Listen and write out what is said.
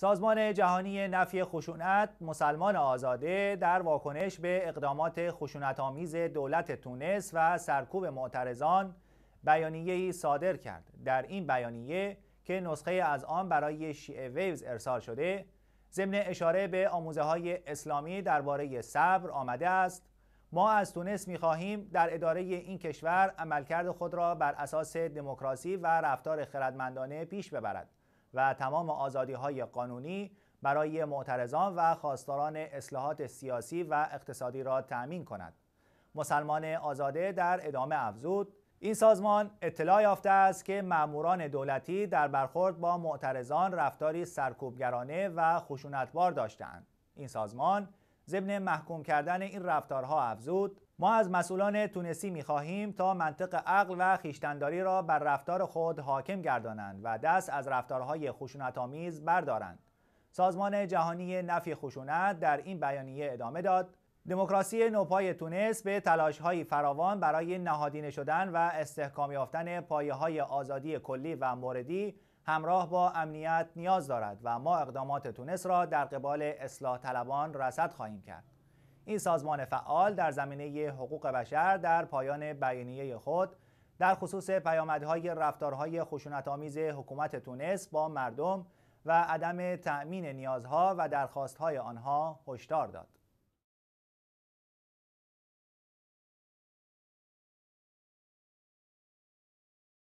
سازمان جهانی نفی خشونت مسلمان آزاده در واکنش به اقدامات خشونتآمیز دولت تونس و سرکوب معترضان بیانیه‌ای صادر کرد در این بیانیه که نسخه از آن برای شیعه ویوز ارسال شده ضمن اشاره به آموزه های اسلامی درباره صبر آمده است ما از تونس می خواهیم در اداره این کشور عملکرد خود را بر اساس دموکراسی و رفتار خردمندانه پیش ببرد و تمام آزادی های قانونی برای معترضان و خواستاران اصلاحات سیاسی و اقتصادی را تأمین کند. مسلمان آزاده در ادامه افزود این سازمان اطلاع یافته است که ماموران دولتی در برخورد با معترضان رفتاری سرکوبگرانه و خشونتبار داشتند. این سازمان ضمن محکوم کردن این رفتارها افزود ما از مسئولان تونسی میخواهیم تا منطق عقل و خیشتنداری را بر رفتار خود حاکم گردانند و دست از رفتارهای خشونت آمیز بردارند سازمان جهانی نفی خشونت در این بیانیه ادامه داد دموکراسی نوپای تونس به های فراوان برای نهادینه شدن و استحکام یافتن پایه‌های آزادی کلی و موردی همراه با امنیت نیاز دارد و ما اقدامات تونس را در قبال اصلاح طلبان رصد خواهیم کرد این سازمان فعال در زمینه حقوق بشر در پایان بیانیه خود در خصوص پیامدهای رفتارهای آمیز حکومت تونس با مردم و عدم تأمین نیازها و درخواستهای آنها هشدار داد